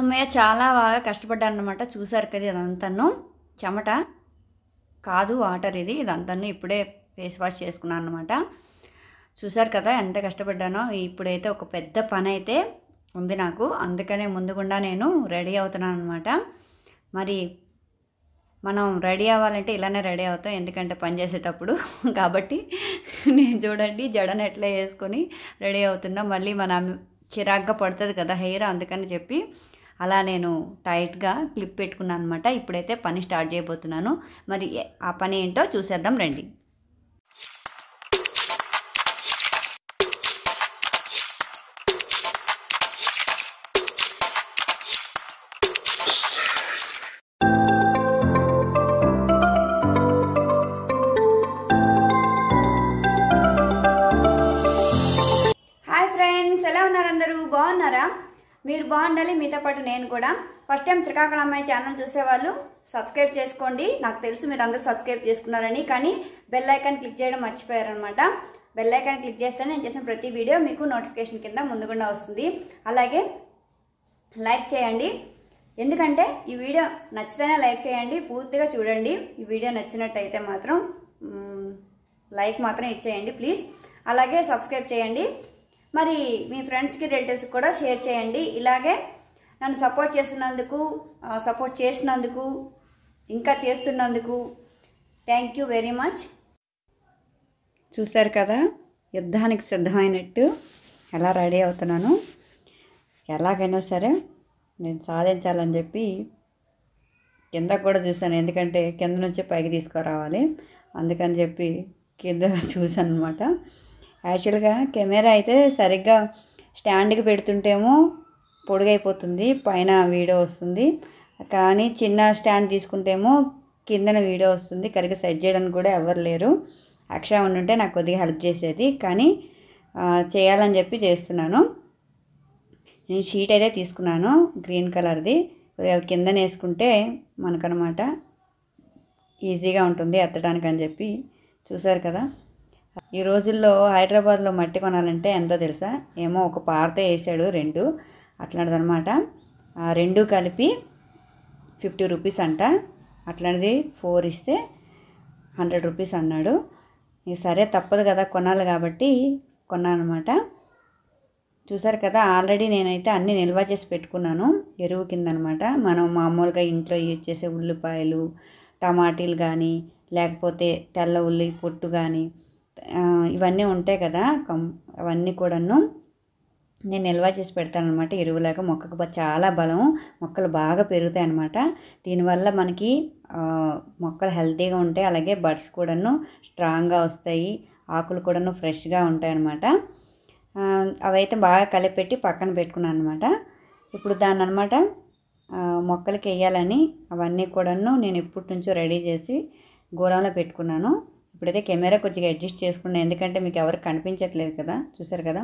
అమ్మయ్య చాలా బాగా కష్టపడ్డాను అనమాట చూసారు కదా ఇదంతను చెమట కాదు వాటర్ ఇది ఇదంతను ఇప్పుడే ఫేస్ వాష్ చేసుకున్నాను అనమాట చూసారు కదా ఎంత కష్టపడ్డానో ఇప్పుడైతే ఒక పెద్ద పని అయితే ఉంది నాకు అందుకనే ముందుగుండా నేను రెడీ అవుతున్నాను అనమాట మరి మనం రెడీ అవ్వాలంటే ఇలానే రెడీ అవుతాం ఎందుకంటే పని చేసేటప్పుడు కాబట్టి నేను చూడండి జడను ఎట్లా వేసుకొని రెడీ అవుతున్నా మళ్ళీ మన చిరాగ్గా పడుతుంది కదా హెయిర్ అందుకని చెప్పి అలా నేను టైట్గా క్లిప్ పెట్టుకున్నాను అనమాట ఇప్పుడైతే పని స్టార్ట్ చేయబోతున్నాను మరి ఆ పని ఏంటో చూసేద్దాం రండి మీరు బాగుండాలి మీతో పాటు నేను కూడా ఫస్ట్ టైం శ్రీకాకుళం అమ్మాయి ఛానల్ చూసేవాళ్ళు సబ్స్క్రైబ్ చేసుకోండి నాకు తెలుసు మీరు అందరూ సబ్స్క్రైబ్ చేసుకున్నారని కానీ బెల్ ఐకాన్ క్లిక్ చేయడం మర్చిపోయారనమాట బెల్ ఐకాన్ క్లిక్ చేస్తే నేను చేసిన ప్రతి వీడియో మీకు నోటిఫికేషన్ కింద ముందుగా వస్తుంది అలాగే లైక్ చేయండి ఎందుకంటే ఈ వీడియో నచ్చితేనే లైక్ చేయండి పూర్తిగా చూడండి ఈ వీడియో నచ్చినట్టయితే మాత్రం లైక్ మాత్రం ఇచ్చేయండి ప్లీజ్ అలాగే సబ్స్క్రైబ్ చేయండి మరి మీ ఫ్రెండ్స్కి రిలేటివ్స్కి కూడా షేర్ చేయండి ఇలాగే నన్ను సపోర్ట్ చేస్తున్నందుకు సపోర్ట్ చేసినందుకు ఇంకా చేస్తున్నందుకు థ్యాంక్ యూ వెరీ మచ్ చూశారు కదా యుద్ధానికి సిద్ధమైనట్టు ఎలా రెడీ అవుతున్నాను ఎలాగైనా సరే నేను సాధించాలని చెప్పి కింద కూడా చూశాను ఎందుకంటే కింద నుంచి పైకి తీసుకురావాలి అందుకని చెప్పి కింద చూశాను అనమాట యాక్చువల్గా కెమెరా అయితే సరిగ్గా స్టాండ్కి పెడుతుంటేమో పొడుగైపోతుంది పైన వీడియో వస్తుంది కానీ చిన్న స్టాండ్ తీసుకుంటేమో కిందన వీడియో వస్తుంది కరిగ్గా సెట్ చేయడానికి కూడా ఎవరు లేరు అక్షర ఉండుంటే నాకు కొద్దిగా హెల్ప్ చేసేది కానీ చేయాలని చెప్పి చేస్తున్నాను నేను షీట్ అయితే తీసుకున్నాను గ్రీన్ కలర్ది కిందన వేసుకుంటే మనకనమాట ఈజీగా ఉంటుంది ఎత్తడానికి అని చెప్పి చూసారు కదా ఈ రోజుల్లో హైదరాబాద్లో మట్టి కొనాలంటే ఎంతో తెలుసా ఏమో ఒక పార్త వేసాడు రెండు అట్లాంటిదనమాట ఆ రెండు కలిపి ఫిఫ్టీ రూపీస్ అంట అట్లాంటిది ఫోర్ ఇస్తే హండ్రెడ్ రూపీస్ అన్నాడు సరే తప్పదు కదా కొనాలి కాబట్టి కొన్నానమాట చూసారు కదా ఆల్రెడీ నేనైతే అన్నీ నిల్వ చేసి పెట్టుకున్నాను ఎరువు కింద అనమాట మనం మామూలుగా ఇంట్లో యూజ్ చేసే ఉల్లిపాయలు టమాటీలు కానీ లేకపోతే తెల్ల ఉల్లి పొట్టు కానీ ఇవన్నీ ఉంటాయి కదా కం అవన్నీ కూడాను నేను నిల్వ చేసి పెడతాను అనమాట ఎరువులాక మొక్కకు చాలా బలం మొక్కలు బాగా పెరుగుతాయి అనమాట దీనివల్ల మనకి మొక్కలు హెల్తీగా ఉంటాయి అలాగే బడ్స్ కూడాను స్ట్రాంగ్గా వస్తాయి ఆకులు కూడాను ఫ్రెష్గా ఉంటాయి అనమాట అవైతే బాగా కలిపెట్టి పక్కన పెట్టుకున్నాను అనమాట ఇప్పుడు దాన్ని అనమాట మొక్కలకి వేయాలని అవన్నీ కూడాను నేను ఇప్పటి నుంచో రెడీ చేసి గోరంలో పెట్టుకున్నాను ఇప్పుడైతే కెమెరా కొద్దిగా అడ్జస్ట్ చేసుకున్నాను ఎందుకంటే మీకు ఎవరు కనిపించట్లేదు కదా చూసారు కదా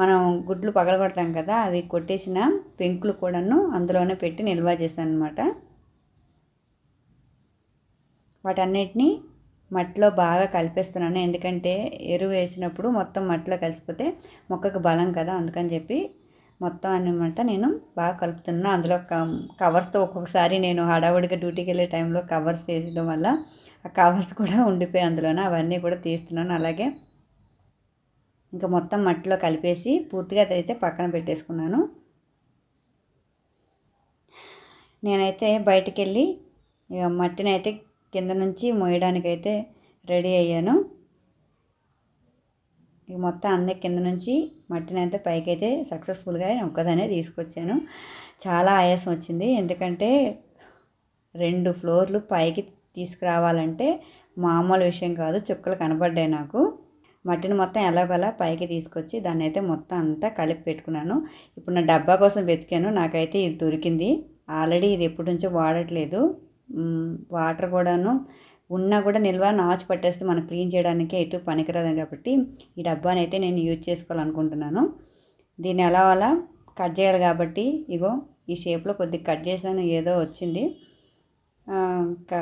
మనం గుడ్లు పగలగొడతాం కదా అవి కొట్టేసిన పెంకులు కూడాను అందులోనే పెట్టి నిల్వ చేశాను అనమాట వాటన్నిటినీ మట్టిలో బాగా కలిపేస్తున్నాను ఎందుకంటే ఎరువు వేసినప్పుడు మొత్తం మట్టిలో కలిసిపోతే మొక్కకు బలం కదా అందుకని చెప్పి మొత్తం అనమాట నేను బాగా కలుపుతున్నా అందులో కవర్స్తో ఒక్కొక్కసారి నేను హడావుడిగా డ్యూటీకి వెళ్ళే టైంలో కవర్స్ వేసడం వల్ల ఆ కవర్స్ కూడా ఉండిపోయి అందులోనే అవన్నీ కూడా తీస్తున్నాను అలాగే ఇంకా మొత్తం మట్టిలో కలిపేసి పూర్తిగా అయితే పక్కన పెట్టేసుకున్నాను నేనైతే బయటకు వెళ్ళి మట్టిని అయితే కింద నుంచి మోయడానికైతే రెడీ అయ్యాను ఇక మొత్తం అన్నీ కింద నుంచి మట్టిని అయితే పైకైతే సక్సెస్ఫుల్గా నేను ఒక్కదానే తీసుకొచ్చాను చాలా ఆయాసం వచ్చింది ఎందుకంటే రెండు ఫ్లోర్లు పైకి తీసుకురావాలంటే మామూలు విషయం కాదు చుక్కలు కనబడ్డాయి నాకు మట్టిని మొత్తం ఎలాగోలా పైకి తీసుకొచ్చి దాన్ని అయితే మొత్తం అంతా కలిపి పెట్టుకున్నాను ఇప్పుడు నా డబ్బా కోసం వెతికాను నాకైతే ఇది దొరికింది ఆల్రెడీ ఇది ఎప్పటి నుంచో వాడట్లేదు వాటర్ కూడాను ఉన్నా కూడా నిల్వ నాచు పట్టేస్తే మనం క్లీన్ చేయడానికి ఎటు పనికిరాదు కాబట్టి ఈ డబ్బాని అయితే నేను యూజ్ చేసుకోవాలనుకుంటున్నాను దీన్ని ఎలా అలా కట్ చేయాలి కాబట్టి ఇగో ఈ షేప్లో కొద్దిగా కట్ చేశాను ఏదో వచ్చింది ఇంకా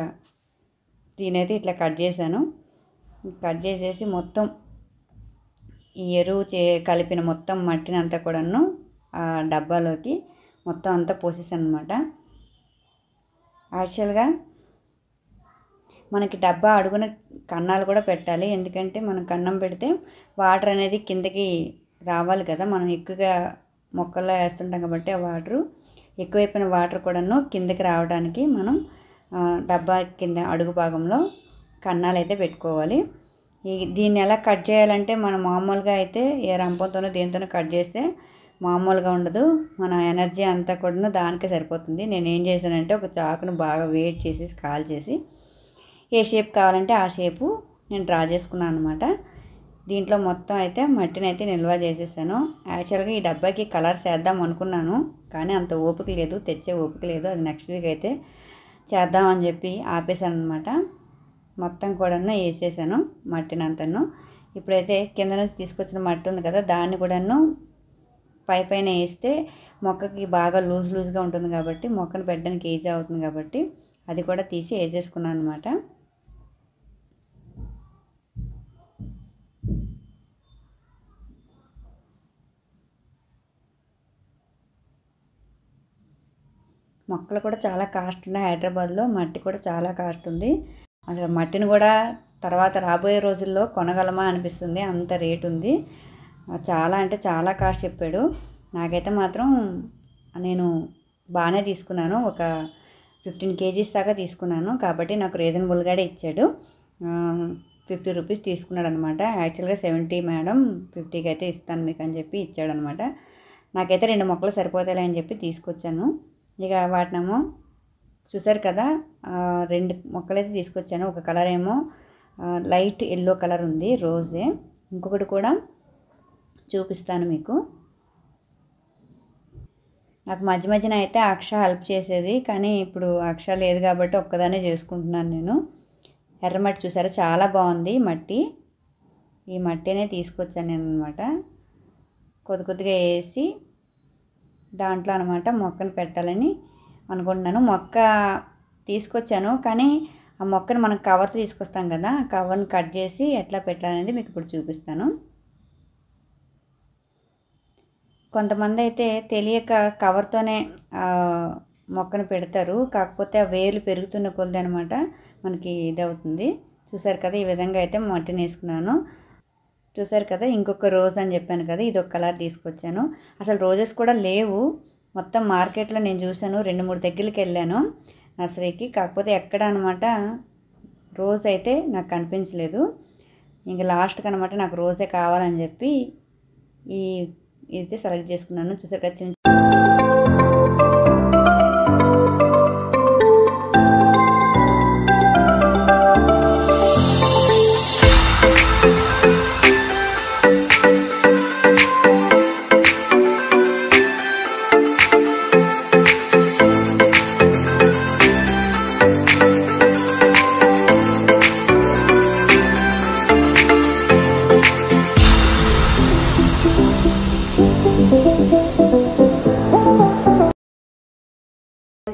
దీనైతే ఇట్లా కట్ చేశాను కట్ చేసేసి మొత్తం ఈ ఎరువు చే కలిపిన మొత్తం మట్టిని అంతా కూడాను ఆ డబ్బాలోకి మొత్తం అంతా పోసేసాను అనమాట యాక్చువల్గా మనకి డబ్బా అడుగున కన్నాలు కూడా పెట్టాలి ఎందుకంటే మనం కన్నం పెడితే వాటర్ అనేది కిందకి రావాలి కదా మనం ఎక్కువగా మొక్కల్లో వేస్తుంటాం కాబట్టి ఆ వాటరు ఎక్కువైపోయిన వాటర్ కూడాను కిందకి రావడానికి మనం డబ్బా కింద అడుగు భాగంలో కన్నాలు అయితే పెట్టుకోవాలి దీన్ని ఎలా కట్ చేయాలంటే మనం మామూలుగా అయితే ఏ రంపంతోనో దీంతోనో కట్ చేస్తే మామూలుగా ఉండదు మన ఎనర్జీ అంతా కూడా దానికే సరిపోతుంది నేను ఏం చేశానంటే ఒక చాకును బాగా వెయిట్ చేసి కాల్ చేసి ఏ షేప్ కావాలంటే ఆ షేపు నేను డ్రా చేసుకున్నాను అనమాట దీంట్లో మొత్తం అయితే మట్టిని అయితే నిల్వ చేసేసాను యాక్చువల్గా ఈ డబ్బాకి కలర్ చేద్దాం అనుకున్నాను కానీ అంత ఓపిక లేదు తెచ్చే ఓపిక లేదు అది నెక్స్ట్ వీక్ అయితే చేద్దామని చెప్పి ఆపేశాను అనమాట మొత్తం కూడా వేసేసాను మట్టిని అంతను ఇప్పుడైతే కింద నుంచి తీసుకొచ్చిన మట్టి ఉంది కదా దాన్ని కూడాను పై పైన వేస్తే మొక్కకి బాగా లూజ్ లూజ్గా ఉంటుంది కాబట్టి మొక్కను పెట్టడానికి ఈజీ అవుతుంది కాబట్టి అది కూడా తీసి వేసేసుకున్నాను అనమాట మొక్కలు కూడా చాలా కాస్ట్ ఉన్నాయి హైదరాబాద్లో మట్టి కూడా చాలా కాస్ట్ ఉంది అసలు మట్టిని కూడా తర్వాత రాబోయే రోజుల్లో కొనగలమా అనిపిస్తుంది అంత రేట్ ఉంది చాలా అంటే చాలా కాస్ట్ చెప్పాడు నాకైతే మాత్రం నేను బాగానే తీసుకున్నాను ఒక ఫిఫ్టీన్ కేజీస్ దాకా తీసుకున్నాను కాబట్టి నాకు రీజనబుల్గానే ఇచ్చాడు ఫిఫ్టీ రూపీస్ తీసుకున్నాడు అనమాట యాక్చువల్గా సెవెంటీ మేడం ఫిఫ్టీకి అయితే ఇస్తాను మీకు అని చెప్పి ఇచ్చాడనమాట నాకైతే రెండు మొక్కలు సరిపోతాయి అని చెప్పి తీసుకొచ్చాను ఇక వాటినేమో చూసారు కదా రెండు మొక్కలైతే తీసుకొచ్చాను ఒక కలర్ ఏమో లైట్ ఎల్లో కలర్ ఉంది రోజే ఇంకొకటి కూడా చూపిస్తాను మీకు నాకు మధ్య మధ్యన అయితే అక్ష హెల్ప్ చేసేది కానీ ఇప్పుడు అక్ష లేదు కాబట్టి ఒక్కదానే చేసుకుంటున్నాను నేను ఎర్రమట్టి చూసారా చాలా బాగుంది మట్టి ఈ మట్టినే తీసుకొచ్చాను నేను అనమాట కొద్ది కొద్దిగా వేసి దాంట్లో అనమాట మొక్కను పెట్టాలని అనుకుంటున్నాను మొక్క తీసుకొచ్చాను కానీ ఆ మొక్కను మనం కవర్ తీసుకొస్తాం కదా కవర్ని కట్ చేసి ఎట్లా పెట్టాలనేది మీకు ఇప్పుడు చూపిస్తాను కొంతమంది అయితే తెలియక కవర్తోనే మొక్కను పెడతారు కాకపోతే ఆ వేర్లు పెరుగుతున్న కొలది అనమాట మనకి ఇది అవుతుంది చూసారు కదా ఈ విధంగా అయితే మట్టిని వేసుకున్నాను చూసారు కదా ఇంకొక రోజ్ అని చెప్పాను కదా ఇది ఒక కలర్ తీసుకొచ్చాను అసలు రోజెస్ కూడా లేవు మొత్తం మార్కెట్లో నేను చూశాను రెండు మూడు దగ్గరికి వెళ్ళాను నర్సరీకి కాకపోతే ఎక్కడ అనమాట రోజ్ అయితే నాకు కనిపించలేదు ఇంక లాస్ట్కి అనమాట నాకు రోజే కావాలని చెప్పి ఈ ఇది సెలెక్ట్ చేసుకున్నాను చూసారు కదా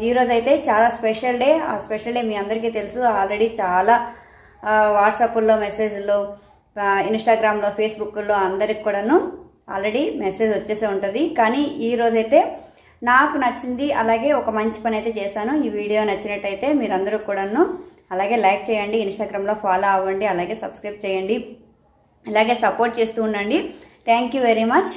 ఈరోజు అయితే చాలా స్పెషల్ డే ఆ స్పెషల్ డే మీ అందరికీ తెలుసు ఆల్రెడీ చాలా వాట్సాప్లో మెసేజ్లో ఇన్స్టాగ్రామ్లో ఫేస్బుక్లో అందరికి కూడాను ఆల్రెడీ మెసేజ్ వచ్చేసే ఉంటుంది కానీ ఈరోజైతే నాకు నచ్చింది అలాగే ఒక మంచి పని అయితే చేశాను ఈ వీడియో నచ్చినట్టయితే మీరందరూ కూడాను అలాగే లైక్ చేయండి ఇన్స్టాగ్రామ్లో ఫాలో అవ్వండి అలాగే సబ్స్క్రైబ్ చేయండి ఇలాగే సపోర్ట్ చేస్తూ ఉండండి థ్యాంక్ వెరీ మచ్